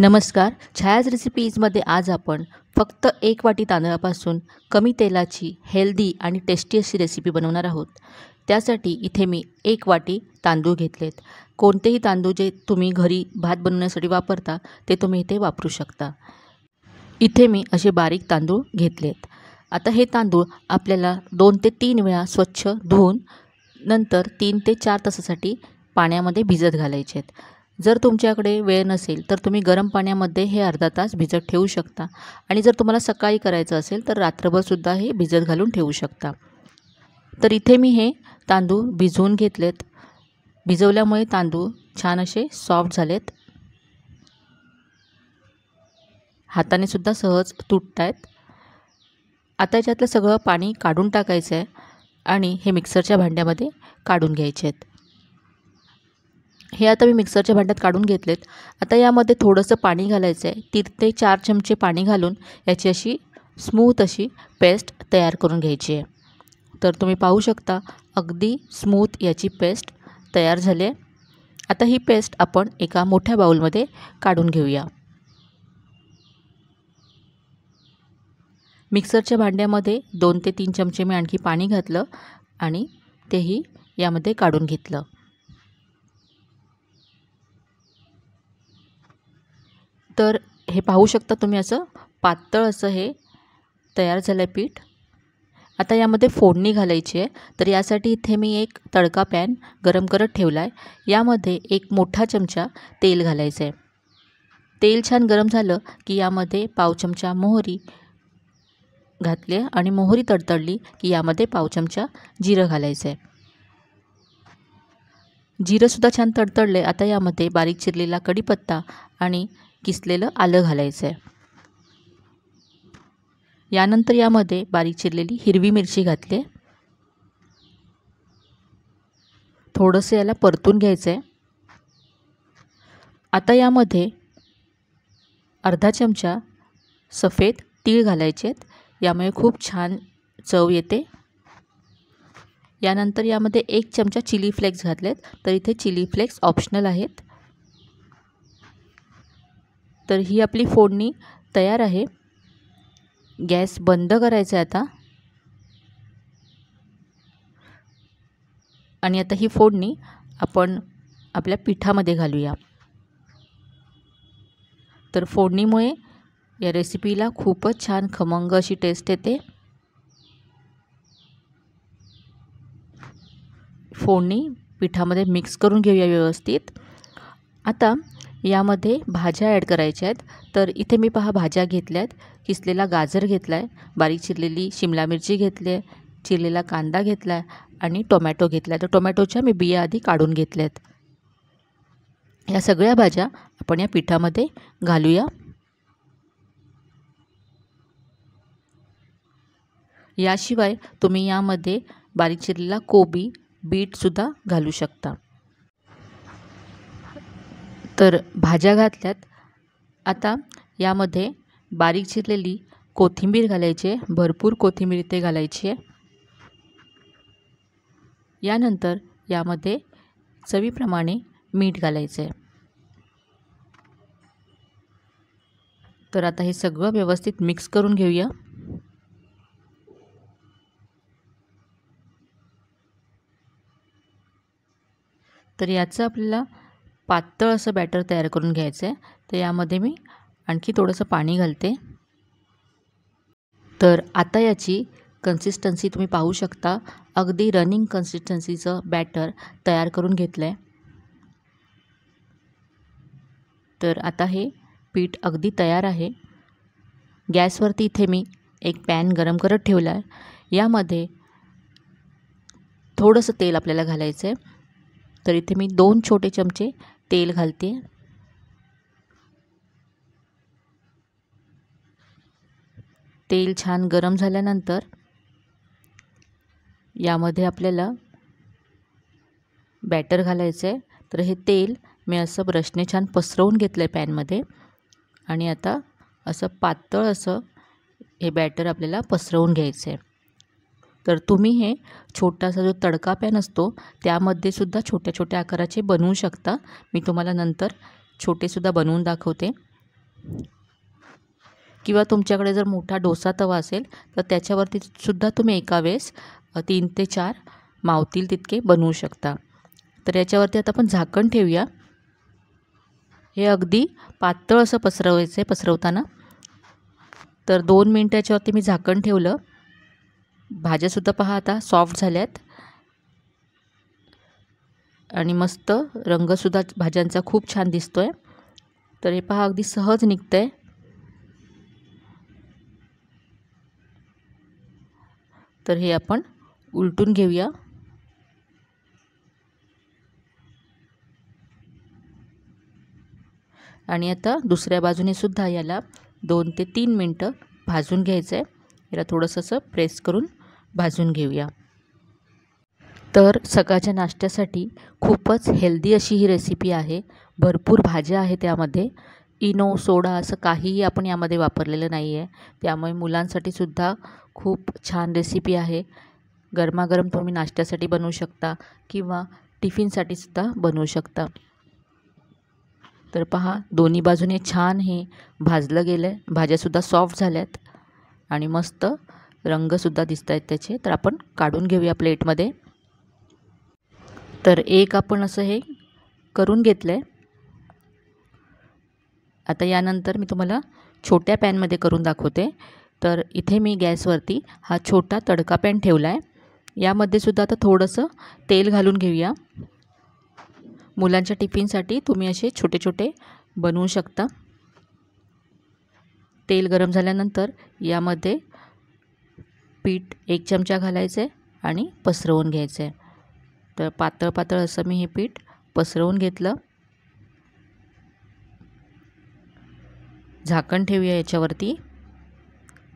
नमस्कार छायाज रेसिपीजमध्ये आज आपण फक्त एक वाटी तांदळापासून कमी तेलाची हेल्दी आणि टेस्टी अशी रेसिपी बनवणार आहोत त्यासाठी इथे मी एक वाटी तांदूळ घेतलेत कोणतेही तांदूळ जे तुम्ही घरी भात बनवण्यासाठी वापरता ते तुम्ही इथे वापरू शकता इथे मी असे बारीक तांदूळ घेतलेत आता हे तांदूळ आपल्याला दोन ते तीन वेळा स्वच्छ धुवून नंतर तीन ते चार तासासाठी पाण्यामध्ये भिजत घालायचे आहेत जर तुमच्याकडे वेळ नसेल तर तुम्ही गरम पाण्यामध्ये हे अर्धा तास भिजत ठेवू शकता आणि जर तुम्हाला सकाळी करायचं असेल तर रात्रभरसुद्धा हे भिजत घालून ठेवू शकता तर इथे मी हे तांदूळ भिजवून घेतलेत भिजवल्यामुळे तांदूळ छान असे सॉफ्ट झालेत हाताने सुद्धा सहज तुटत आहेत आता याच्यातलं सगळं पाणी काढून टाकायचं आहे आणि हे मिक्सरच्या भांड्यामध्ये काढून घ्यायचे आहेत हे आता मी मिक्सरच्या भांड्यात काढून घेतलेत आता यामध्ये थोडंसं पाणी घालायचं आहे तीन ते चार चमचे पाणी घालून याची अशी स्मूथ अशी पेस्ट तयार करून घ्यायची आहे तर तुम्ही पाहू शकता अगदी स्मूथ याची पेस्ट तयार झाली आहे आता ही पेस्ट आपण एका मोठ्या बाऊलमध्ये काढून घेऊया मिक्सरच्या भांड्यामध्ये दोन ते तीन चमचे मी आणखी पाणी घातलं आणि तेही यामध्ये काढून घेतलं तर हे पाहू शकता तुम्ही असं पातळ असं हे तयार झालं आहे पीठ आता यामध्ये फोडणी घालायची आहे तर यासाठी इथे मी एक तडका पॅन गरम करत ठेवला आहे यामध्ये एक मोठा चमचा तेल घालायचं आहे तेल छान गरम झालं की यामध्ये पाव चमचा मोहरी घातली आणि मोहरी तडतडली की यामध्ये पाव चमचा जिरं घालायचं आहे जिरंसुद्धा छान आहे आता यामध्ये बारीक चिरलेला कढीपत्ता आणि किसलेलं आलं घालायचं आहे यानंतर यामध्ये बारीक चिरलेली हिरवी मिरची घातली आहे थोडंसं याला परतून घ्यायचं आहे आता यामध्ये अर्धा चमचा सफेद तीळ घालायचे आहेत यामुळे खूप छान चव येते यानंतर यामध्ये एक चमचा चिली फ्लेक्स घातले आहेत तर इथे चिली फ्लेक्स ऑप्शनल आहेत तर ही आपली फोडणी तयार आहे गॅस बंद करायचा आहे आता आणि आता ही फोडणी आपण आपल्या पिठामध्ये घालूया तर फोडणीमुळे या रेसिपीला खूपच छान खमंग अशी टेस्ट येते फोडणी पिठामध्ये मिक्स करून घेऊया व्यवस्थित आता यामध्ये भाज्या ॲड करायच्या आहेत तर इथे मी पहा भाज्या घेतल्या आहेत किसलेला गाजर घेतला आहे बारीक चिरलेली शिमला मिरची घेतली आहे चिरलेला कांदा घेतला आहे आणि टोमॅटो घेतला आहे तर टोमॅटोच्या मी बिया आधी काढून घेतल्या आहेत या सगळ्या भाज्या आपण या पिठामध्ये घालूया याशिवाय तुम्ही यामध्ये बारीक चिरलेला कोबी बीटसुद्धा घालू शकता तर भाज्या घातल्यात आता यामध्ये बारीक चिरलेली कोथिंबीर घालायची आहे भरपूर कोथिंबीर इथे घालायची आहे यानंतर यामध्ये चवीप्रमाणे मीठ घालायचं आहे तर आता हे सगळं व्यवस्थित मिक्स करून घेऊया तर याचं आपल्याला पातळ असं बॅटर तयार करून घ्यायचं आहे तर यामध्ये मी आणखी थोडंसं पाणी घालते तर आता याची कन्सिस्टन्सी तुम्ही पाहू शकता अगदी रनिंग कन्सिस्टन्सीचं बॅटर तयार करून घेतलं आहे तर आता हे पीठ अगदी तयार आहे गॅसवरती इथे मी एक पॅन गरम करत ठेवला आहे यामध्ये थोडंसं तेल आपल्याला घालायचं आहे तर इथे मी दोन छोटे चमचे तेल घालते तेल छान गरम झाल्यानंतर यामध्ये आपल्याला बॅटर घालायचं आहे तर हे तेल मी असं ब्रशने छान पसरवून घेतलं आहे पॅनमध्ये आणि आता असं पातळ असं हे बॅटर आपल्याला पसरवून घ्यायचं आहे तर तुम्ही हे छोटासा जो तडका पॅन असतो त्यामध्ये सुद्धा छोट्या छोट्या आकाराचे बनवू शकता मी तुम्हाला नंतर छोटेसुद्धा बनवून दाखवते किंवा तुमच्याकडे जर मोठा डोसा तवा असेल तर त्याच्यावरती सुद्धा तुम्ही एका वेळेस तीन ते चार मावतील तितके बनवू शकता तर याच्यावरती आता आपण झाकण ठेवूया हे अगदी पातळ असं पसरवायचं आहे पसरवताना तर दोन मिनटं याच्यावरती मी झाकण ठेवलं भाज्यासुद्धा पहा आता सॉफ्ट झाल्यात आणि मस्त रंगसुद्धा भाज्यांचा खूप छान दिसतो आहे तर हे पहा अगदी सहज निघतं आहे तर हे आपण उलटून घेऊया आणि आता दुसऱ्या बाजूने सुद्धा याला दोन ते तीन मिनटं भाजून घ्यायचं आहे याला थोडंसं प्रेस करून भाजून घेऊया तर सकाळच्या नाश्त्यासाठी खूपच हेल्दी अशी ही रेसिपी आहे भरपूर भाज्या आहे त्यामध्ये इनो सोडा असं काहीही आपण यामध्ये वापरलेलं नाही आहे त्यामुळे मुलांसाठी सुद्धा खूप छान रेसिपी आहे गरमागरम तुम्ही नाश्त्यासाठी बनवू शकता किंवा टिफिनसाठी सुद्धा बनवू शकता तर पहा दोन्ही बाजूने छान हे भाजलं गेलं आहे भाज्यासुद्धा सॉफ्ट झाल्यात आणि मस्त रंगसुद्धा दिसत आहेत त्याचे तर आपण काढून घेऊया प्लेटमध्ये तर एक आपण असं हे करून घेतलं आहे आता यानंतर मी तुम्हाला छोट्या पॅनमध्ये करून दाखवते तर इथे मी गॅसवरती हा छोटा तडका पॅन ठेवला आहे यामध्ये सुद्धा आता थोडंसं तेल घालून घेऊया मुलांच्या टिफिनसाठी तुम्ही असे छोटे छोटे बनवू शकता तेल गरम झाल्यानंतर यामध्ये पीठ एक चमचा घालायचं आणि पसरवून घ्यायचं तर पातळ पातळ असं मी हे पीठ पसरवून घेतलं झाकण ठेवूया याच्यावरती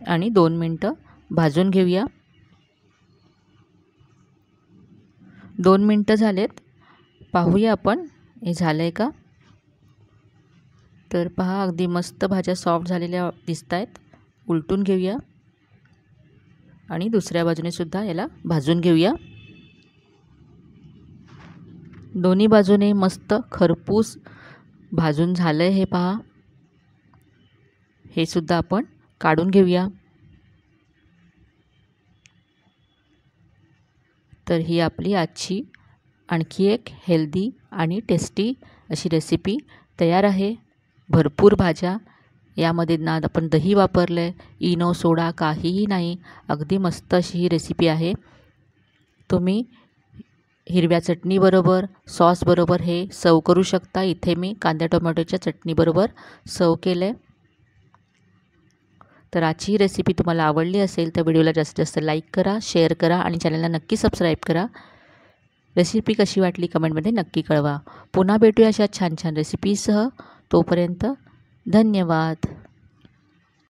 आणि दोन मिनटं भाजून घेऊया दोन मिनटं झालेत पाहूया आपण हे झालं आहे का तर पहा अगदी मस्त भाज्या सॉफ्ट झालेल्या दिसत आहेत उलटून घेऊया आणि दुसऱ्या बाजूने सुद्धा याला भाजून घेऊया दोन्ही बाजूने मस्त खरपूस भाजून झालं आहे हे पहा हे सुद्धा आपण काढून घेऊया तर ही आपली आजची आणखी एक हेल्दी आणि टेस्टी अशी रेसिपी तयार आहे भरपूर भाज्या यामध्ये ना आपण दही वापरलं आहे इनो सोडा काहीही नाही अगदी मस्त अशी ही रेसिपी आहे तुम्ही हिरव्या चटणीबरोबर सॉसबरोबर हे सर्व करू शकता इथे मी कांद्या टोमॅटोच्या चटणीबरोबर सर्व केलं आहे तर आजची ही रेसिपी तुम्हाला आवडली असेल तर व्हिडिओला जास्तीत जास्त लाईक करा शेअर करा आणि चॅनलला नक्की सबस्क्राईब करा रेसिपी कशी वाटली कमेंटमध्ये नक्की कळवा पुन्हा भेटूया अशा छान छान रेसिपीसह तोपर्यंत धन्यवाद